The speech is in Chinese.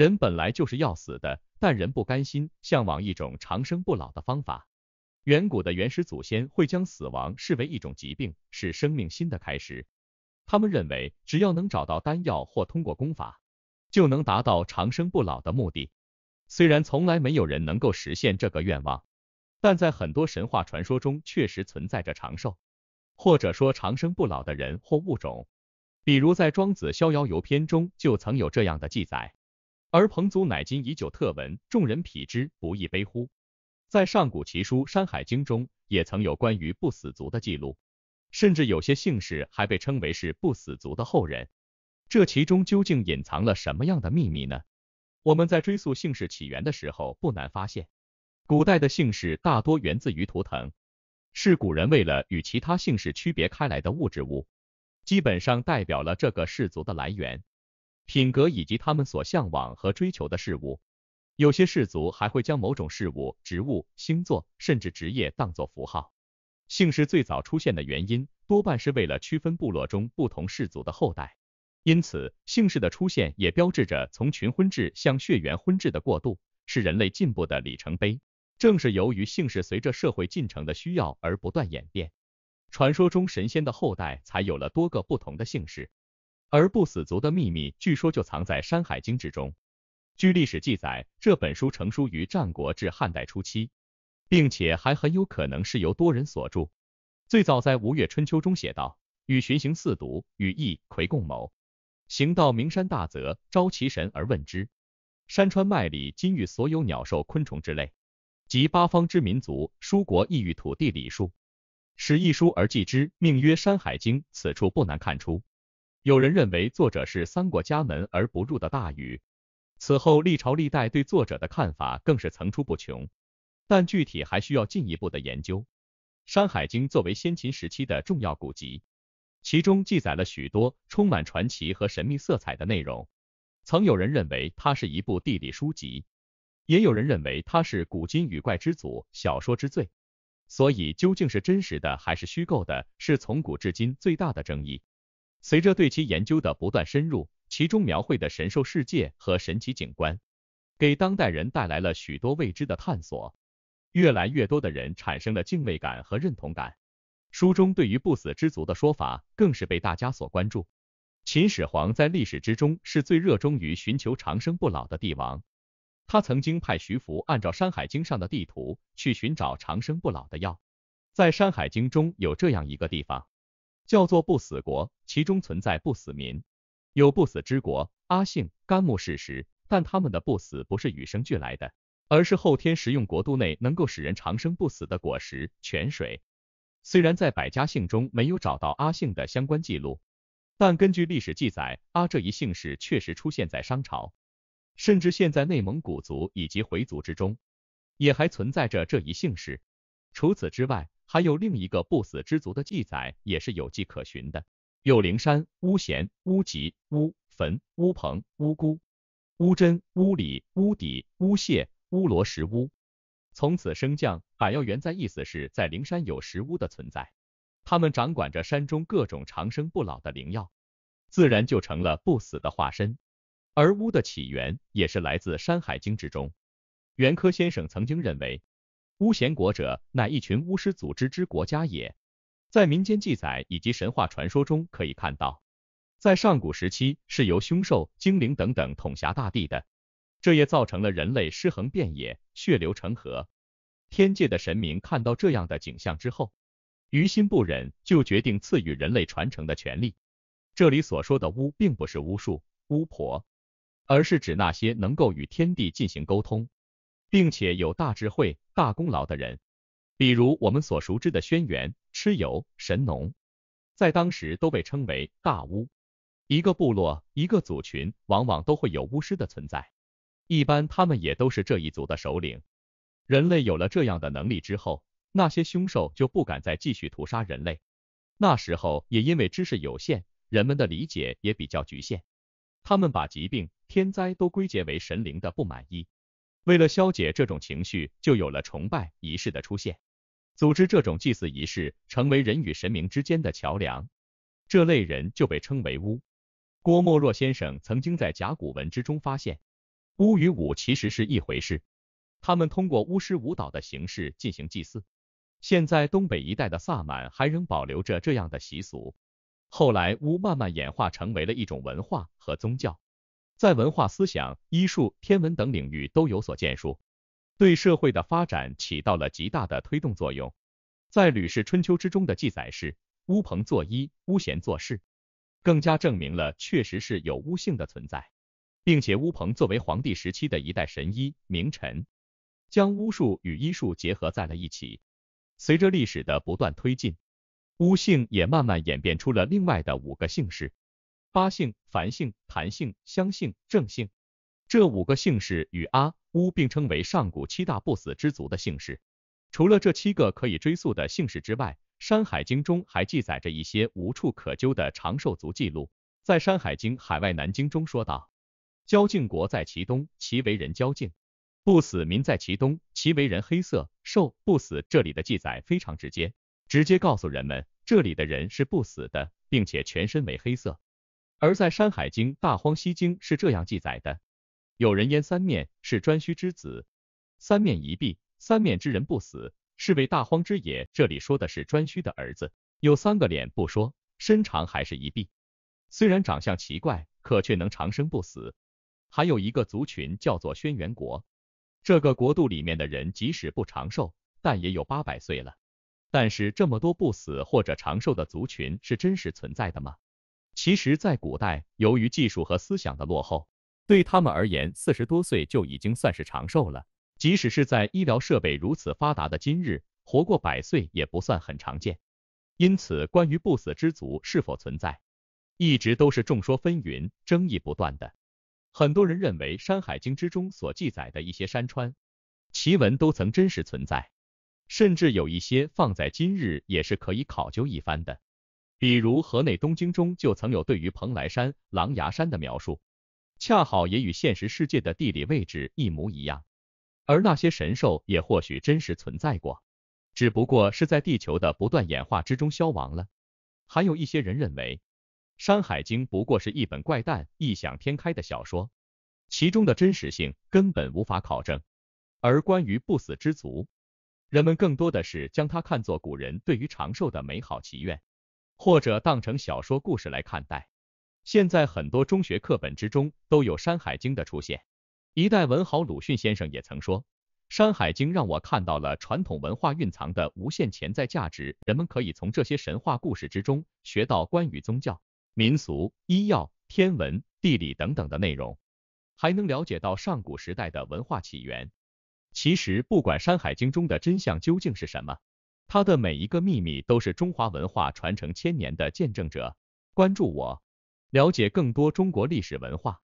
人本来就是要死的，但人不甘心，向往一种长生不老的方法。远古的原始祖先会将死亡视为一种疾病，是生命新的开始。他们认为，只要能找到丹药或通过功法，就能达到长生不老的目的。虽然从来没有人能够实现这个愿望，但在很多神话传说中确实存在着长寿，或者说长生不老的人或物种。比如在《庄子·逍遥游》篇中就曾有这样的记载。而彭祖乃今以久特闻，众人匹之，不亦悲乎？在上古奇书《山海经》中，也曾有关于不死族的记录，甚至有些姓氏还被称为是不死族的后人。这其中究竟隐藏了什么样的秘密呢？我们在追溯姓氏起源的时候，不难发现，古代的姓氏大多源自于图腾，是古人为了与其他姓氏区别开来的物质物，基本上代表了这个氏族的来源。品格以及他们所向往和追求的事物，有些氏族还会将某种事物、植物、星座甚至职业当做符号。姓氏最早出现的原因多半是为了区分部落中不同氏族的后代，因此姓氏的出现也标志着从群婚制向血缘婚制的过渡，是人类进步的里程碑。正是由于姓氏随着社会进程的需要而不断演变，传说中神仙的后代才有了多个不同的姓氏。而不死族的秘密据说就藏在《山海经》之中。据历史记载，这本书成书于战国至汉代初期，并且还很有可能是由多人所著。最早在《吴越春秋》中写道：“与巡行四读，与义魁共谋，行到名山大泽，招其神而问之，山川脉里金玉所有，鸟兽昆虫之类，及八方之民族，殊国异域土地礼数，使一书而记之，命曰《山海经》。”此处不难看出。有人认为作者是三过家门而不入的大禹，此后历朝历代对作者的看法更是层出不穷，但具体还需要进一步的研究。《山海经》作为先秦时期的重要古籍，其中记载了许多充满传奇和神秘色彩的内容。曾有人认为它是一部地理书籍，也有人认为它是古今与怪之祖，小说之最。所以，究竟是真实的还是虚构的，是从古至今最大的争议。随着对其研究的不断深入，其中描绘的神兽世界和神奇景观，给当代人带来了许多未知的探索，越来越多的人产生了敬畏感和认同感。书中对于不死之族的说法，更是被大家所关注。秦始皇在历史之中是最热衷于寻求长生不老的帝王，他曾经派徐福按照《山海经》上的地图去寻找长生不老的药。在《山海经》中有这样一个地方。叫做不死国，其中存在不死民，有不死之国。阿姓、甘木氏时，但他们的不死不是与生俱来的，而是后天食用国度内能够使人长生不死的果实、泉水。虽然在百家姓中没有找到阿姓的相关记录，但根据历史记载，阿这一姓氏确实出现在商朝，甚至现在内蒙古族以及回族之中，也还存在着这一姓氏。除此之外，还有另一个不死之族的记载，也是有迹可循的。有灵山巫贤、巫吉、巫坟、乌蓬、乌姑、巫针、巫里、巫底、巫谢、巫罗石巫。从此升降。百药原在，意思是在灵山有石屋的存在，他们掌管着山中各种长生不老的灵药，自然就成了不死的化身。而巫的起源也是来自《山海经》之中，袁科先生曾经认为。巫贤国者，乃一群巫师组织之国家也。在民间记载以及神话传说中可以看到，在上古时期是由凶兽、精灵等等统辖大地的，这也造成了人类尸横遍野，血流成河。天界的神明看到这样的景象之后，于心不忍，就决定赐予人类传承的权利。这里所说的巫，并不是巫术、巫婆，而是指那些能够与天地进行沟通。并且有大智慧、大功劳的人，比如我们所熟知的轩辕、蚩尤、神农，在当时都被称为大巫。一个部落、一个族群，往往都会有巫师的存在，一般他们也都是这一族的首领。人类有了这样的能力之后，那些凶兽就不敢再继续屠杀人类。那时候也因为知识有限，人们的理解也比较局限，他们把疾病、天灾都归结为神灵的不满意。为了消解这种情绪，就有了崇拜仪式的出现，组织这种祭祀仪式成为人与神明之间的桥梁，这类人就被称为巫。郭沫若先生曾经在甲骨文之中发现，巫与舞其实是一回事，他们通过巫师舞蹈的形式进行祭祀。现在东北一带的萨满还仍保留着这样的习俗，后来巫慢慢演化成为了一种文化和宗教。在文化思想、医术、天文等领域都有所建树，对社会的发展起到了极大的推动作用。在《吕氏春秋》之中的记载是“巫彭作医，巫贤作事”，更加证明了确实是有巫姓的存在。并且巫彭作为黄帝时期的一代神医名臣，将巫术与医术结合在了一起。随着历史的不断推进，巫姓也慢慢演变出了另外的五个姓氏。八姓、凡姓、谭姓、相姓、郑姓，这五个姓氏与阿、乌并称为上古七大不死之族的姓氏。除了这七个可以追溯的姓氏之外，《山海经》中还记载着一些无处可究的长寿族记录。在《山海经·海外南经》中说道：“交胫国在其东，其为人交胫，不死；民在其东，其为人黑色，寿不死。”这里的记载非常直接，直接告诉人们这里的人是不死的，并且全身为黑色。而在《山海经·大荒西经》是这样记载的：有人焉三面，是颛顼之子，三面一臂，三面之人不死，是为大荒之野。这里说的是颛顼的儿子，有三个脸不说，身长还是一臂，虽然长相奇怪，可却能长生不死。还有一个族群叫做轩辕国，这个国度里面的人即使不长寿，但也有八百岁了。但是这么多不死或者长寿的族群是真实存在的吗？其实，在古代，由于技术和思想的落后，对他们而言，四十多岁就已经算是长寿了。即使是在医疗设备如此发达的今日，活过百岁也不算很常见。因此，关于不死之族是否存在，一直都是众说纷纭、争议不断的。很多人认为，《山海经》之中所记载的一些山川奇闻都曾真实存在，甚至有一些放在今日也是可以考究一番的。比如《河内东京》中就曾有对于蓬莱山、狼牙山的描述，恰好也与现实世界的地理位置一模一样。而那些神兽也或许真实存在过，只不过是在地球的不断演化之中消亡了。还有一些人认为，《山海经》不过是一本怪诞、异想天开的小说，其中的真实性根本无法考证。而关于不死之足，人们更多的是将它看作古人对于长寿的美好祈愿。或者当成小说故事来看待。现在很多中学课本之中都有《山海经》的出现。一代文豪鲁迅先生也曾说，《山海经》让我看到了传统文化蕴藏的无限潜在价值。人们可以从这些神话故事之中学到关于宗教、民俗、医药、天文、地理等等的内容，还能了解到上古时代的文化起源。其实，不管《山海经》中的真相究竟是什么。它的每一个秘密都是中华文化传承千年的见证者。关注我，了解更多中国历史文化。